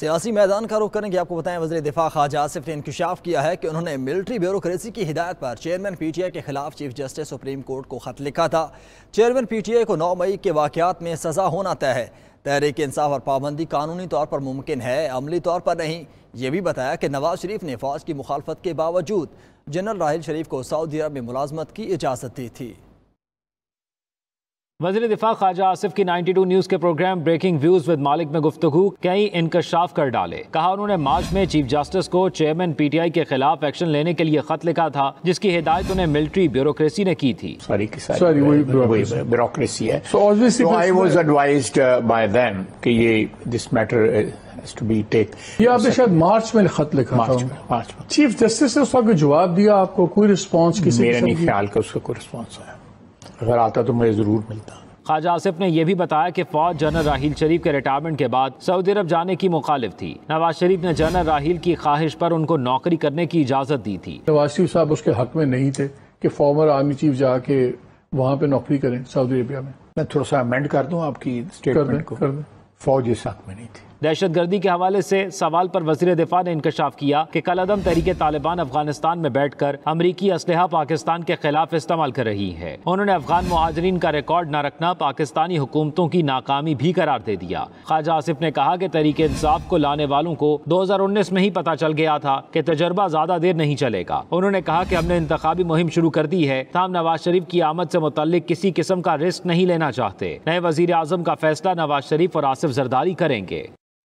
सियासी मैदान का रुख करेंगे आपको बताएं वजी दिफा खाजा आसिफ ने इंकशाफ किया है कि उन्होंने मिलिट्री ब्यूरोक्रेसी की हिदायत पर चेयरमैन पी टी आई के खिलाफ चीफ जस्टिस सुप्रीम कोर्ट को खत लिखा था चेयरमैन पी टी आई को नौ मई के वाकत में सजा होना तय है तहरीक इंसाफ और पाबंदी कानूनी तौर पर मुमकिन है अमली तौर पर नहीं ये भी बताया कि नवाज शरीफ ने फौज की मुखालफत के बावजूद जनरल राहिल शरीफ को सऊदी अरब में मुलाजमत की इजाज़त दी थी वजी दिफा ख्वाजा आसिफ की 92 न्यूज़ के प्रोग्राम ब्रेकिंग व्यूज़ विद मालिक में गुफ्तु कई इंकशाफ कर डाले कहा उन्होंने मार्च में चीफ जस्टिस को चेयरमैन पीटीआई के खिलाफ एक्शन लेने के लिए खत लिखा था जिसकी हिदायत उन्हें मिलिट्री ब्यूरोक्रेसी ने की थी आपने शायद मार्च में खत लिखा मार्च में, चीफ जस्टिस ने उस वक्त जवाब दिया आपको कोई रिस्पॉन्स किसी नहीं ख्याल का उसका कोई रिस्पॉन्स आया अगर आता तो मैं ज़रूर मिलता ख्वाजा आसिफ ने यह भी बताया कि फौज जनरल राहील शरीफ के रिटायरमेंट के बाद सऊदी अरब जाने की मुखालिफ थी नवाज शरीफ ने जनरल राहील की ख्वाहिश पर उनको नौकरी करने की इजाज़त दी थी नवाज शरीफ साहब उसके हक में नहीं थे कि फॉर्मर आर्मी चीफ जाके वहाँ पे नौकरी करें सऊदी अरबिया में मैं थोड़ा सा अमेंड कर दूँ आपकी स्टेटमेंट को फौज इस हक में नहीं थी दहशत गर्दी के हवाले से सवाल पर वजीर दिफा ने इंकशाफ किया कि अदम तरीके तालिबान अफगानिस्तान में बैठ कर अमरीकी असलहा पाकिस्तान के खिलाफ इस्तेमाल कर रही है उन्होंने अफगान महाजरीन का रिकॉर्ड न रखना पाकिस्तानी हुकूमतों की नाकामी भी करार दे दिया ख्वाजा आसिफ ने कहा कि तरीके इंसाफ को लाने वालों को दो हजार उन्नीस में ही पता चल गया था कि तजर्बा ज्यादा देर नहीं चलेगा उन्होंने कहा कि हमने इंतबी मुहिम शुरू कर दी है तमाम नवाज शरीफ की आमद से मुतल किसी किस्म का रिस्क नहीं लेना चाहते नए वजीर आजम का फैसला नवाज शरीफ और आसिफ जरदारी करेंगे